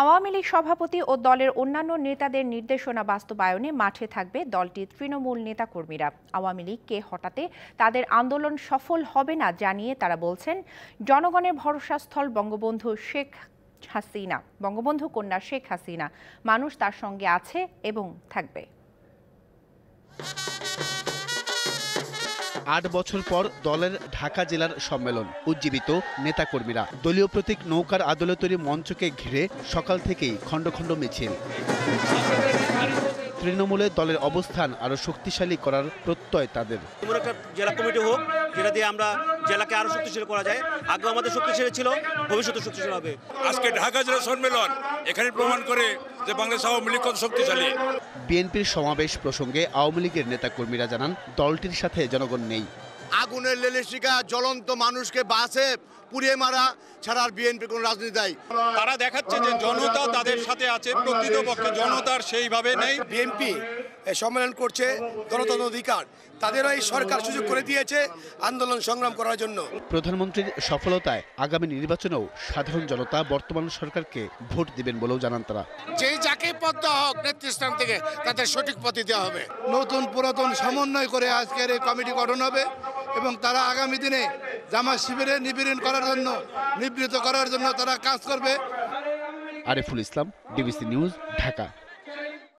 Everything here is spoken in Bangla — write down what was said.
আওয়ামী লীগ সভাপতি ও দলের অন্যান্য নেতাদের নির্দেশনা বাস্তবায়নে মাঠে থাকবে দলটির তৃণমূল নেতাকর্মীরা আওয়ামী লীগকে হটাতে তাদের আন্দোলন সফল হবে না জানিয়ে তারা বলছেন জনগণের ভরসাস্থল বঙ্গবন্ধু শেখ হাসিনা বঙ্গবন্ধু কন্যা শেখ হাসিনা মানুষ তার সঙ্গে আছে এবং থাকবে আট বছর পর দলের ঢাকা জেলার সম্মেলন উজ্জীবিত নেতাকর্মীরা দলীয় প্রতীক নৌকার আদলে তৈরি মঞ্চকে ঘিরে সকাল থেকেই খণ্ড খণ্ড মিছিল তৃণমূলে দলের অবস্থান আরো শক্তিশালী করার প্রত্যয় তাদের একটা জেলা কমিটি হোক যেটা দিয়ে আমরা জেলাকে আরো শক্তিশালী করা যায় আগে আমাদের শক্তিশালী ছিল ভবিষ্যতে শক্তিশালী হবে আজকে ঢাকা জেলা সম্মেলন এখানে প্রমাণ করে যে বাংলাদেশ আওয়ামী লীগ কত শক্তিশালী বিএনপির সমাবেশ প্রসঙ্গে আওয়ামী লীগের নেতাকর্মীরা জানান দলটির সাথে জনগণ নেই আগুনের লেলেশিকা জ্বলন্ত মানুষকে বাসে পুড়িয়ে মারা ছাড়া আর বিএনপি কোন রাজনীতি দেয় তারা দেখাচ্ছে যে জনতা তাদের সাথে আছে প্রকৃতপক্ষে জনতার সেইভাবে নেই বিএনপি সম্মেলন করছে গণতন্ত্র অধিকার তাদের এই সরকার সুযোগ করে দিয়েছে আন্দোলন সংগ্রাম করার জন্য প্রধানমন্ত্রীর সফলতায় আগামী নির্বাচনেও সাধারণ জনতা বর্তমান সরকারকে ভোট দিবেন বলেও জানান তারা যেই যাকে পদ দেওয়া হোক নেতৃস্থান থেকে তাদের সঠিক পথে দেওয়া হবে নতুন পুরাতন সমন্বয় করে আজকের এই কমিটি গঠন হবে এবং তারা আগামী দিনে জামা শিবিরে নিবিড়ন করার জন্য নিবৃত করার জন্য তারা কাজ করবে আরেফুল ইসলাম ডিবিসি নিউজ ঢাকা